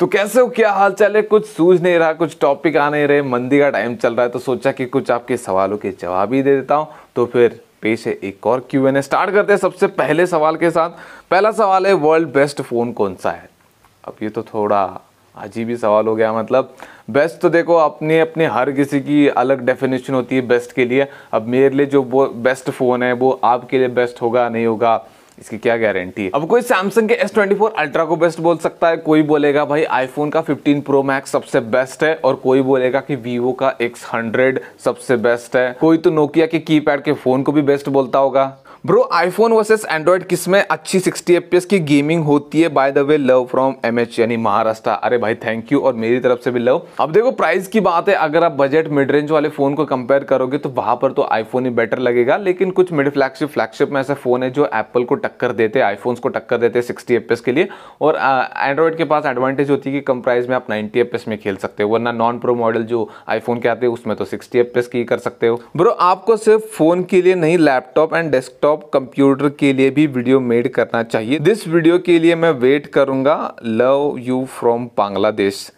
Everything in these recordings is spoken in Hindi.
तो कैसे हो क्या हाल चाल है कुछ सूझ नहीं रहा कुछ टॉपिक आ नहीं रहे मंदी का टाइम चल रहा है तो सोचा कि कुछ आपके सवालों के जवाब ही दे देता हूँ तो फिर पेश है एक और क्यू एन ए स्टार्ट करते हैं सबसे पहले सवाल के साथ पहला सवाल है वर्ल्ड बेस्ट फ़ोन कौन सा है अब ये तो थोड़ा अजीब ही सवाल हो गया मतलब बेस्ट तो देखो अपने अपने हर किसी की अलग डेफिनेशन होती है बेस्ट के लिए अब मेरे लिए जो वो बेस्ट फ़ोन है वो आपके लिए बेस्ट होगा नहीं होगा इसकी क्या गारंटी है अब कोई सैमसंग के S24 अल्ट्रा को बेस्ट बोल सकता है कोई बोलेगा भाई आईफोन का 15 प्रो मैक्स सबसे बेस्ट है और कोई बोलेगा कि वीवो का X100 सबसे बेस्ट है कोई तो नोकिया के कीपैड के फोन को भी बेस्ट बोलता होगा ब्रो आईफोन वर्सेस एंड्रॉयड किस में अच्छी 60 एफपीएस की गेमिंग होती है by the way love from M यानी महाराष्ट्र अरे भाई थैंक यू और मेरी तरफ से भी लव अब देखो प्राइस की बात है अगर आप बजट मिड रेंज वाले फोन को कंपेयर करोगे तो वहां पर तो आईफोन ही बेटर लगेगा लेकिन कुछ मिड फ्लैगशिप फ्लैगशिप में ऐसे फोन है जो एप्पल को टक्कर देते हैं आईफोन को टक्कर देते हैं सिक्सटी एफ के लिए और एंड्रॉयड के पास एडवांटेज होती है कि कम प्राइस में आप नाइनटी एफ में खेल सकते हो वरना नॉन प्रो मॉडल जो आईफोन के आते हैं उसमें तो सिक्सटी एफ की कर सकते हो ब्रो आपको सिर्फ फोन के लिए नहीं laptop and desktop laptop computer के लिए भी वीडियो मेड करना चाहिए दिस वीडियो के लिए मैं वेट करूंगा लव यू फ्रॉम बांग्लादेश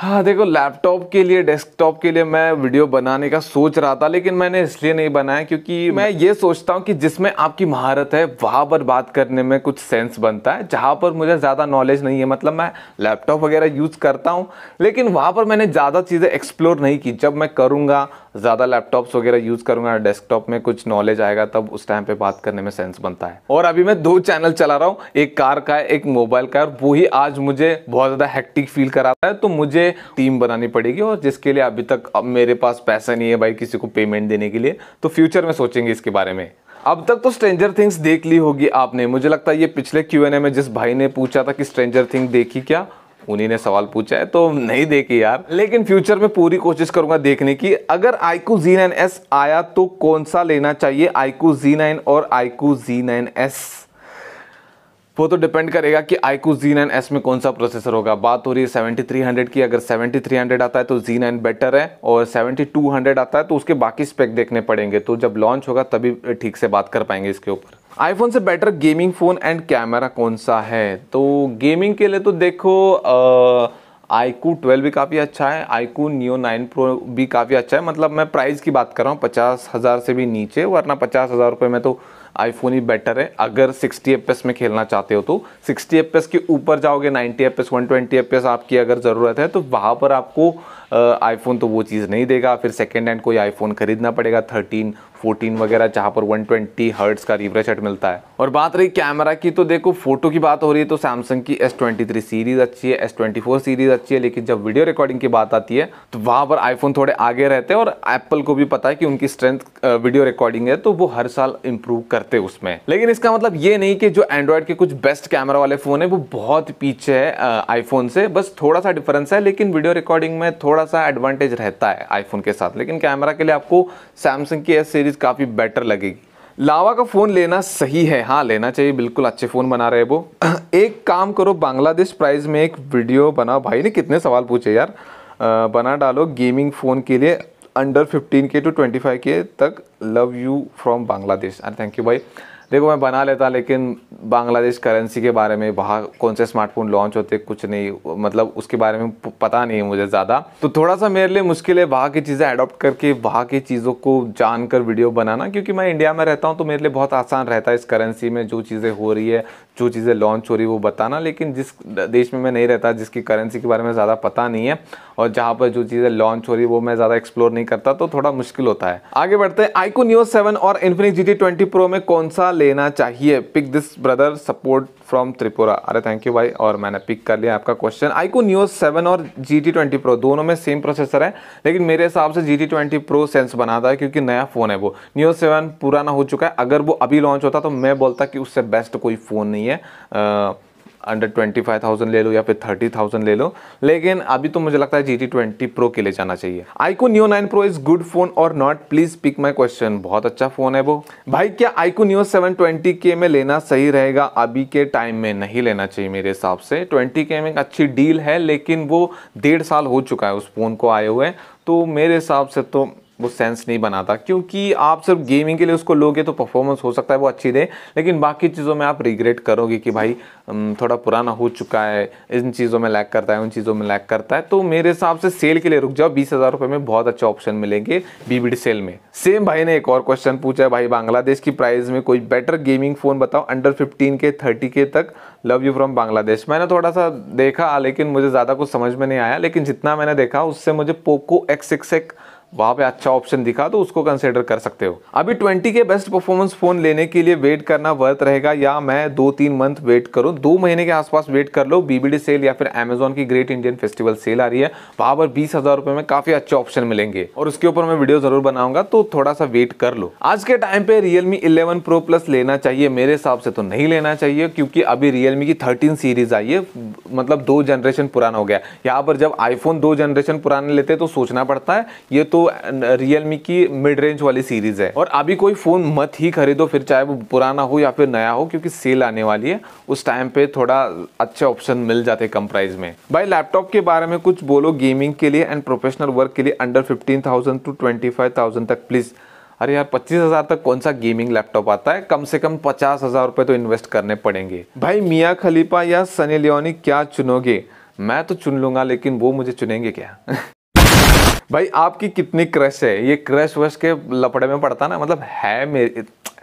हाँ देखो लैपटॉप के लिए डेस्कटॉप के लिए मैं वीडियो बनाने का सोच रहा था लेकिन मैंने इसलिए नहीं बनाया क्योंकि हम्म। मैं ये सोचता हूँ कि जिसमें आपकी महारत है वहाँ पर बात करने में कुछ सेंस बनता है जहाँ पर मुझे ज़्यादा नॉलेज नहीं है मतलब मैं लैपटॉप वगैरह यूज़ करता हूँ लेकिन वहाँ पर मैंने ज़्यादा चीज़ें एक्सप्लोर नहीं की जब मैं करूँगा ज़्यादा लैपटॉप्स वगैरह यूज़ करूँगा डेस्कटॉप में कुछ नॉलेज आएगा तब उस टाइम पर बात करने में सेंस बनता है और अभी मैं दो चैनल चला रहा हूँ एक कार का है एक मोबाइल का है और वही आज मुझे बहुत ज़्यादा हैक्टिक फील कराता है तो मुझे टीम बनानी पड़ेगी और जिसके लिए अभी तक अब मेरे पास पैसा नहीं है भाई किसी को पेमेंट देने के लिए तो फ्यूचर में सोचेंगे इसके बारे में अब तक तो स्ट्रेंजर थिंग्स देख ली होगी आपने मुझे लगता है ये पिछले क्यू एन ए में जिस भाई ने पूछा था कि स्ट्रेंजर थिंग देखी क्या उन्हीं ने सवाल पूछा है तो नहीं देखी यार लेकिन फ्यूचर में पूरी कोशिश करूंगा देखने की अगर आईकू जी नाइन एस आया तो कौन सा लेना चाहिए आईकू जी नाइन और आईकू जी नाइन एस वो तो डिपेंड करेगा कि आईकू जी नाइन एस में कौन सा प्रोसेसर होगा बात हो रही है सेवेंटी थ्री हंड्रेड की अगर सेवेंटी थ्री हंड्रेड आता है तो जी नाइन बेटर है और सेवेंटी टू हंड्रेड आता है तो उसके बाकी स्पेक देखने पड़ेंगे तो जब लॉन्च होगा तभी ठीक से बात कर पाएंगे इसके ऊपर आईफोन से better gaming phone and camera कौन सा है तो गेमिंग के लिए तो देखो आईकू ट्वेल्व भी काफ़ी अच्छा है आईकू नियो नाइन प्रो भी काफ़ी अच्छा है मतलब मैं प्राइस की बात कर रहा हूँ पचास हज़ार से भी नीचे वरना पचास हज़ार रुपये में तो आईफोन ही बेटर है अगर 60 एफ में खेलना चाहते हो तो 60 एफ के ऊपर जाओगे 90 एफ एस वन आपकी अगर ज़रूरत है तो वहाँ पर आपको आईफोन तो वो चीज़ नहीं देगा फिर सेकेंड हैंड कोई आईफोन ख़रीदना पड़ेगा थर्टीन फोर्टीन वगैरह जहाँ पर वन ट्वेंटी हर्ट्स का रिफ्रेश रेट मिलता है और बात रही कैमरा की तो देखो फोटो की बात हो रही है तो सैमसंग की एस ट्वेंटी थ्री सीरीज़ अच्छी है एस ट्वेंटी फोर सीरीज़ अच्छी है लेकिन जब वीडियो रिकॉर्डिंग की बात आती है तो वहाँ पर आईफोन थोड़े आगे रहते हैं और एप्पल को भी पता है कि उनकी स्ट्रेंथ वीडियो रिकॉर्डिंग है तो वो हर साल इम्प्रूव करते उसमें लेकिन इसका मतलब ये नहीं कि जो एंड्रॉयड के कुछ बेस्ट कैमरा वाले फ़ोन है वो बहुत पीछे है आईफोन से बस थोड़ा सा डिफरेंस है लेकिन वीडियो रिकॉर्डिंग में थोड़ा सा एडवांटेज रहता है आईफोन के साथ लेकिन कैमरा के लिए आपको सैमसंग की एस सीरीज सीरीज़ काफ़ी बेटर लगेगी लावा का फ़ोन लेना सही है हाँ लेना चाहिए बिल्कुल अच्छे फ़ोन बना रहे वो एक काम करो बांग्लादेश प्राइस में एक वीडियो बनाओ भाई ने कितने सवाल पूछे यार बना डालो गेमिंग फ़ोन के लिए अंडर 15 के टू 25 के तक love you from Bangladesh thank you भाई देखो मैं बना लेता लेकिन बांग्लादेश करेंसी के बारे में वहाँ कौन से स्मार्टफोन लॉन्च होते कुछ नहीं मतलब उसके बारे में पता नहीं है मुझे ज़्यादा तो थोड़ा सा मेरे लिए मुश्किल है वहाँ की चीज़ें अडोप्ट करके वहाँ की चीज़ों को जानकर वीडियो बनाना क्योंकि मैं इंडिया में रहता हूँ तो मेरे लिए बहुत आसान रहता है इस करेंसी में जो चीज़ें हो रही है जो चीज़ें लॉन्च हो रही वो बताना लेकिन जिस देश में मैं नहीं रहता जिसकी करेंसी के बारे में ज़्यादा पता नहीं है और जहाँ पर जो चीज़ें लॉन्च हो रही वो मैं ज़्यादा एक्सप्लोर नहीं करता तो थोड़ा मुश्किल होता है आगे बढ़ते हैं आईको न्यूज सेवन और Infinix G T twenty pro में कौन सा लेना चाहिए pick this brother support from Tripura अरे थैंक यू भाई और मैंने पिक कर लिया आपका क्वेश्चन आईको न्यू सेवन और जी टी ट्वेंटी प्रो दोनों में सेम प्रोसेसर है लेकिन मेरे हिसाब से G T twenty pro sense बनाता है क्योंकि नया फ़ोन है वो न्यू सेवन पुराना हो चुका है अगर वो अभी लॉन्च होता तो मैं बोलता कि उससे बेस्ट कोई फ़ोन नहीं है आ, अंडर ट्वेंटी फाइव थाउजेंड ले लो या फिर थर्टी थाउजेंड ले लो लेकिन अभी तो मुझे लगता है जी टी ट्वेंटी प्रो के लिए जाना चाहिए iQOO Neo nine pro is good phone और not please pick my question बहुत अच्छा फोन है वो भाई क्या आईको न्यू सेवन ट्वेंटी के में लेना सही रहेगा अभी के टाइम में नहीं लेना चाहिए मेरे हिसाब से ट्वेंटी के में एक अच्छी डील है लेकिन वो डेढ़ साल हो चुका है उस फोन को आए हुए तो मेरे हिसाब से तो वो सेंस नहीं बनाता क्योंकि आप सिर्फ गेमिंग के लिए उसको लोगे तो परफॉर्मेंस हो सकता है वो अच्छी दे लेकिन बाकी चीज़ों में आप रिग्रेट करोगे कि भाई थोड़ा पुराना हो चुका है इन चीज़ों में लैक करता है उन चीज़ों में लैक करता है तो मेरे हिसाब से सेल के लिए रुक जाओ बीस हज़ार रुपये में बहुत अच्छे ऑप्शन मिलेंगे बीबीडी सेल में सेम भाई ने एक और क्वेश्चन पूछा है भाई बांग्लादेश की प्राइस में कोई बेटर गेमिंग फ़ोन बताओ अंडर फिफ्टीन के थर्टी के तक लव यू फ्रॉम बांग्लादेश मैंने थोड़ा सा देखा लेकिन मुझे ज़्यादा कुछ समझ में नहीं आया लेकिन जितना मैंने देखा उससे मुझे पोको एक्स एक्स वहाँ पे अच्छा ऑप्शन दिखा तो उसको कंसिडर कर सकते हो अभी ट्वेंटी के बेस्ट परफॉर्मेंस फ़ोन लेने के लिए वेट करना वर्थ रहेगा या मैं दो तीन मंथ वेट करूँ दो महीने के आसपास वेट कर लो बीबीडी सेल या फिर अमेजोन की ग्रेट इंडियन फेस्टिवल सेल आ रही है वहाँ पर बीस हज़ार रुपये में काफ़ी अच्छे ऑप्शन मिलेंगे और उसके ऊपर मैं वीडियो ज़रूर बनाऊंगा तो थोड़ा सा वेट कर लो आज के टाइम पे रियलमी इलेवन प्रो प्लस लेना चाहिए मेरे हिसाब से तो नहीं लेना चाहिए क्योंकि अभी रियलमी की थर्टीन सीरीज़ आई है मतलब दो जनरेशन पुराना हो गया यहाँ पर जब आईफोन दो जनरेशन पुराने लेते तो सोचना पड़ता है ये तो तो रियलमी की मिड रेंज वाली सीरीज़ है और अभी कोई फ़ोन मत ही खरीदो फिर चाहे वो पुराना हो या फिर नया हो क्योंकि सेल आने वाली है उस टाइम पे थोड़ा अच्छे ऑप्शन मिल जाते कम प्राइस में भाई लैपटॉप के बारे में कुछ बोलो गेमिंग के लिए एंड प्रोफेशनल वर्क के लिए under fifteen thousand to twenty five thousand तक प्लीज़ अरे यार पच्चीस हज़ार तक कौन सा गेमिंग लैपटॉप आता है कम से कम पचास हज़ार रुपए तो इन्वेस्ट करने पड़ेंगे भाई मिया खलीफा या सनी लियोनी क्या चुनोगे मैं तो चुन लूंगा लेकिन वो मुझे चुनेंगे क्या भाई आपकी कितनी क्रश है ये क्रश वश के लपड़े में पड़ता ना मतलब है मेरे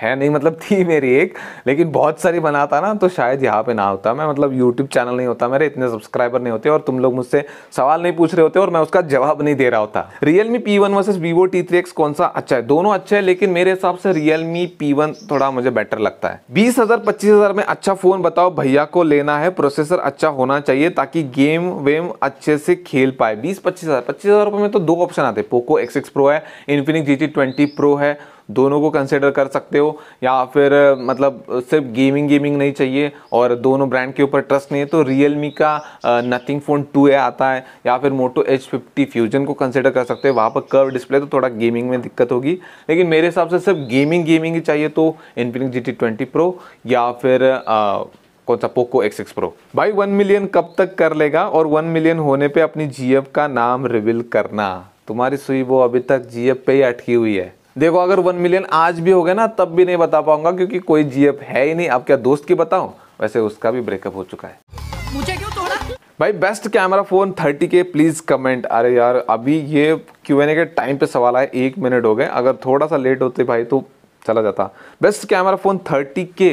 है नहीं मतलब थी मेरी एक लेकिन बहुत सारी बनाता ना तो शायद यहाँ पे ना होता मैं मतलब यूट्यूब चैनल नहीं होता मेरे इतने सब्सक्राइबर नहीं होते और तुम लोग मुझसे सवाल नहीं पूछ रहे होते और मैं उसका जवाब नहीं दे रहा होता Realme P one versus Vivo T three X कौन सा अच्छा है दोनों अच्छा है लेकिन मेरे हिसाब से रियल मी पी वन थोड़ा मुझे बेटर लगता है बीस हजार पच्चीस हजार में अच्छा फोन बताओ भैया को लेना है प्रोसेसर अच्छा होना चाहिए ताकि गेम वेम अच्छे से खेल पाए बीस पच्चीस हजार पच्चीस हजार रुपये में तो दो ऑप्शन आते हैं पोको एक्स एक्स प्रो है Infinix G T twenty pro है दोनों को कंसिडर कर सकते हो या फिर मतलब सिर्फ गेमिंग गेमिंग नहीं चाहिए और दोनों ब्रांड के ऊपर ट्रस्ट नहीं है तो रियल मी का नथिंग फ़ोन टू ए आता है या फिर मोटो एच फिफ्टी फ्यूजन को कंसिडर कर सकते हो वहाँ पर कर्व डिस्प्ले तो थोड़ा गेमिंग में दिक्कत होगी लेकिन मेरे हिसाब से सिर्फ गेमिंग गेमिंग ही चाहिए तो Infinix G T twenty pro या फिर आ, कौन सा पोको एक्स एक्स प्रो भाई वन मिलियन कब तक कर लेगा और वन मिलियन होने पे अपनी जी का नाम रिवील करना तुम्हारी सुई वो अभी तक जी पे ही अटकी हुई है देखो अगर वन मिलियन आज भी हो गए ना तब भी नहीं बता पाऊंगा क्योंकि कोई जीएफ है ही नहीं आप क्या दोस्त की बताऊं वैसे उसका भी ब्रेकअप हो चुका है मुझे क्यों तोड़ा भाई best camera phone thirty K please comment अरे यार अभी ये क्यू के टाइम पे सवाल आए एक मिनट हो गए अगर थोड़ा सा लेट होते भाई तो चला जाता बेस्ट कैमरा फोन थर्टी के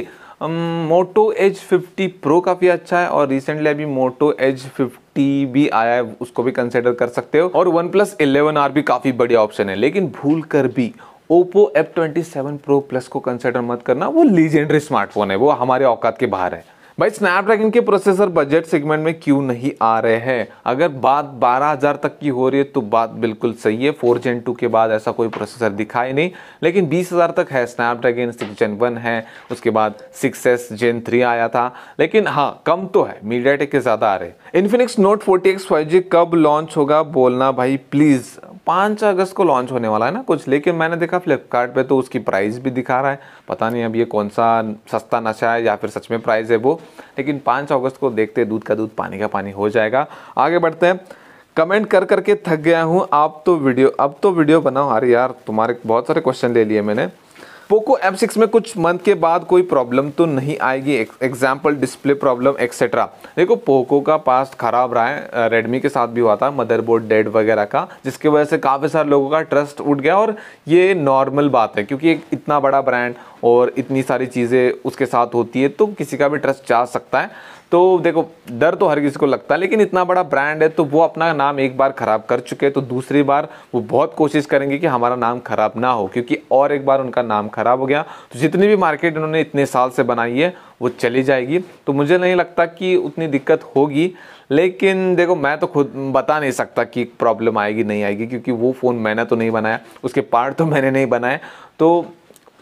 मोटो एच फिफ्टी प्रो काफ़ी अच्छा है और रिसेंटली अभी मोटो एच फिफ्टी भी आया है उसको भी कंसिडर कर सकते हो और वन प्लस इलेवन आर भी काफ़ी बढ़िया ऑप्शन है लेकिन भूल कर भी Oppo F twenty seven pro plus को कंसिडर मत करना वो लीजेंडरी स्मार्टफोन है वो हमारे औकात के बाहर है भाई स्नैपड्रैगन के प्रोसेसर बजट सेगमेंट में क्यों नहीं आ रहे हैं अगर बात 12000 तक की हो रही है तो बात बिल्कुल सही है फोर जेन टू के बाद ऐसा कोई प्रोसेसर दिखाई नहीं लेकिन 20000 तक है स्नैपड्रैगन सिक्स जेन वन है उसके बाद सिक्स एस जेन थ्री आया था लेकिन हाँ कम तो है मीडिया के ज़्यादा आ रहे Infinix note forty X five G कब लॉन्च होगा बोलना भाई प्लीज़ पाँच अगस्त को लॉन्च होने वाला है ना कुछ लेकिन मैंने देखा फ्लिपकार्ट तो उसकी प्राइस भी दिखा रहा है पता नहीं अब ये कौन सा सस्ता नशा है या फिर सच में प्राइस है वो लेकिन पाँच अगस्त को देखते दूध का दूध पानी का पानी हो जाएगा आगे बढ़ते हैं कमेंट कर करके थक गया हूँ आप तो वीडियो अब तो वीडियो बनाओ अरे यार तुम्हारे बहुत सारे क्वेश्चन ले लिए मैंने पोको एम सिक्स में कुछ मंथ के बाद कोई प्रॉब्लम तो नहीं आएगी एग्जाम्पल डिस्प्ले प्रॉब्लम एक्सेट्रा देखो पोको का पास खराब रहा है रेडमी के साथ भी हुआ था मदरबोर्ड डेड वगैरह का जिसकी वजह से काफ़ी सारे लोगों का ट्रस्ट उठ गया और ये नॉर्मल बात है क्योंकि एक इतना बड़ा ब्रांड और इतनी सारी चीज़ें उसके साथ होती है तो किसी का भी ट्रस्ट जा सकता है तो देखो डर तो हर किसी को लगता है लेकिन इतना बड़ा ब्रांड है तो वो अपना नाम एक बार ख़राब कर चुके हैं तो दूसरी बार वो बहुत कोशिश करेंगे कि हमारा नाम ख़राब ना हो क्योंकि और एक बार उनका नाम ख़राब हो गया तो जितनी भी मार्केट उन्होंने इतने साल से बनाई है वो चली जाएगी तो मुझे नहीं लगता कि उतनी दिक्कत होगी लेकिन देखो मैं तो खुद बता नहीं सकता कि प्रॉब्लम आएगी नहीं आएगी क्योंकि वो फ़ोन मैंने तो नहीं बनाया उसके पार्ट तो मैंने नहीं बनाए तो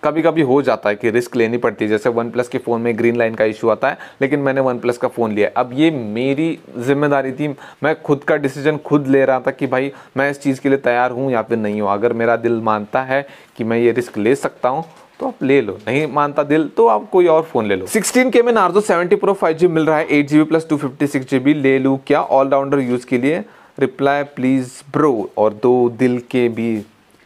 कभी कभी हो जाता है कि रिस्क लेनी पड़ती है जैसे वन प्लस के फ़ोन में ग्रीन लाइन का इशू आता है लेकिन मैंने वन प्लस का फ़ोन लिया अब ये मेरी जिम्मेदारी थी मैं खुद का डिसीजन खुद ले रहा था कि भाई मैं इस चीज़ के लिए तैयार हूँ या फिर नहीं हूँ अगर मेरा दिल मानता है कि मैं ये रिस्क ले सकता हूँ तो आप ले लो नहीं मानता दिल तो आप कोई और फोन ले लो सिक्सटीन के में नार्जो 70 प्रो 5G मिल रहा है जी जीबी प्लस टू फिफ्टी ले लूँ क्या ऑलराउंडर यूज़ के लिए रिप्लाई प्लीज़ ब्रो और दो दिल के भी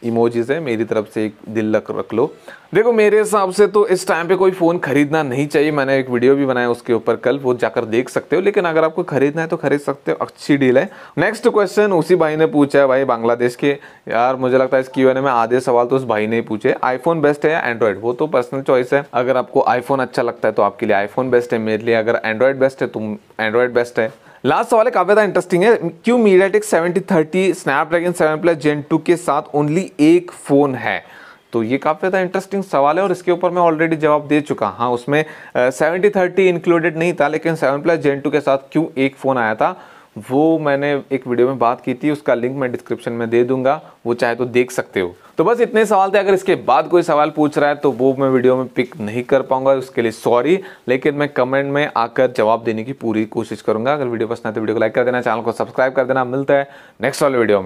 इमोजीज है मेरी तरफ से एक दिल लक रख लो देखो मेरे हिसाब से तो इस टाइम पे कोई फ़ोन खरीदना नहीं चाहिए मैंने एक वीडियो भी बनाया उसके ऊपर कल वो जाकर देख सकते हो लेकिन अगर आपको खरीदना है तो खरीद सकते हो अच्छी डील है नेक्स्ट क्वेश्चन उसी भाई ने पूछा है भाई बांग्लादेश के यार मुझे लगता है इस क्यू में आधे सवाल तो उस भाई ने पूछे आईफोन बेस्ट है या एंड्रॉयड वो तो पर्सनल चॉइस है अगर आपको आईफोन अच्छा लगता है तो आपके लिए आईफोन बेस्ट है मेरे लिए अगर एंड्रॉयड बेस्ट है तुम एंड्रॉयड बेस्ट है लास्ट सवाल है काफ़ी ज़्यादा इंटरेस्टिंग है क्यों seventy thirty Snapdragon seven plus gen two के साथ ओनली एक फ़ोन है तो ये काफ़ी ज़्यादा इंटरेस्टिंग सवाल है और इसके ऊपर मैं ऑलरेडी जवाब दे चुका हाँ उसमें सेवेंटी थर्टी इंक्लूडेड नहीं था लेकिन सेवन प्लस जेन टू के साथ क्यों एक फ़ोन आया था वो मैंने एक वीडियो में बात की थी उसका लिंक मैं डिस्क्रिप्शन में दे दूंगा वो चाहे तो देख सकते हो तो बस इतने सवाल थे अगर इसके बाद कोई सवाल पूछ रहा है तो वो मैं वीडियो में पिक नहीं कर पाऊंगा उसके लिए सॉरी लेकिन मैं कमेंट में आकर जवाब देने की पूरी कोशिश करूंगा अगर वीडियो पसंद आए तो वीडियो को लाइक कर देना चैनल को सब्सक्राइब कर देना मिलता है नेक्स्ट वाले वीडियो में